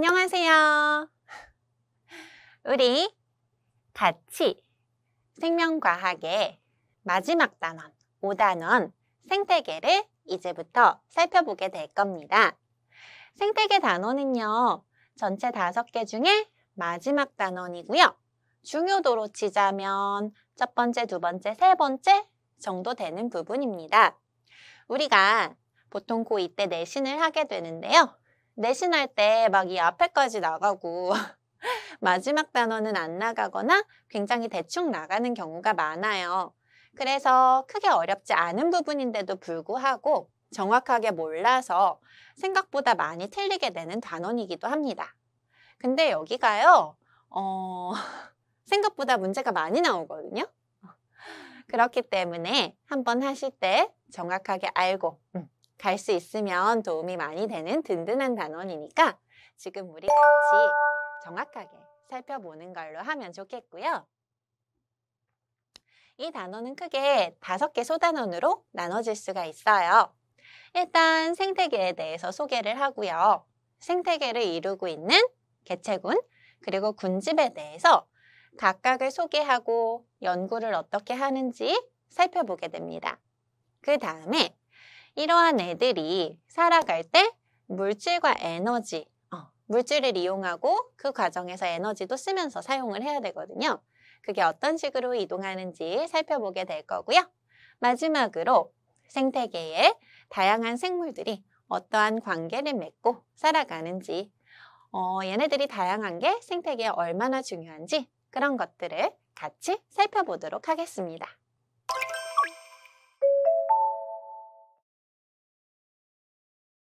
안녕하세요. 우리 같이 생명과학의 마지막 단원, 5단원 생태계를 이제부터 살펴보게 될 겁니다. 생태계 단원은요, 전체 5개 중에 마지막 단원이고요. 중요도로 치자면 첫 번째, 두 번째, 세 번째 정도 되는 부분입니다. 우리가 보통 고2 때 내신을 하게 되는데요. 내신할 때 막 이 앞에까지 나가고 마지막 단어는 안 나가거나 굉장히 대충 나가는 경우가 많아요. 그래서 크게 어렵지 않은 부분인데도 불구하고 정확하게 몰라서 생각보다 많이 틀리게 되는 단원이기도 합니다. 근데 여기가요, 어, 생각보다 문제가 많이 나오거든요. 그렇기 때문에 한번 하실 때 정확하게 알고 음. 갈수 있으면 도움이 많이 되는 든든한 단원이니까 지금 우리 같이 정확하게 살펴보는 걸로 하면 좋겠고요. 이단원은 크게 다섯 개 소단원으로 나눠질 수가 있어요. 일단 생태계에 대해서 소개를 하고요. 생태계를 이루고 있는 개체군, 그리고 군집에 대해서 각각을 소개하고 연구를 어떻게 하는지 살펴보게 됩니다. 그 다음에 이러한 애들이 살아갈 때 물질과 에너지, 어, 물질을 이용하고 그 과정에서 에너지도 쓰면서 사용을 해야 되거든요. 그게 어떤 식으로 이동하는지 살펴보게 될 거고요. 마지막으로 생태계에 다양한 생물들이 어떠한 관계를 맺고 살아가는지 어, 얘네들이 다양한 게 생태계에 얼마나 중요한지 그런 것들을 같이 살펴보도록 하겠습니다.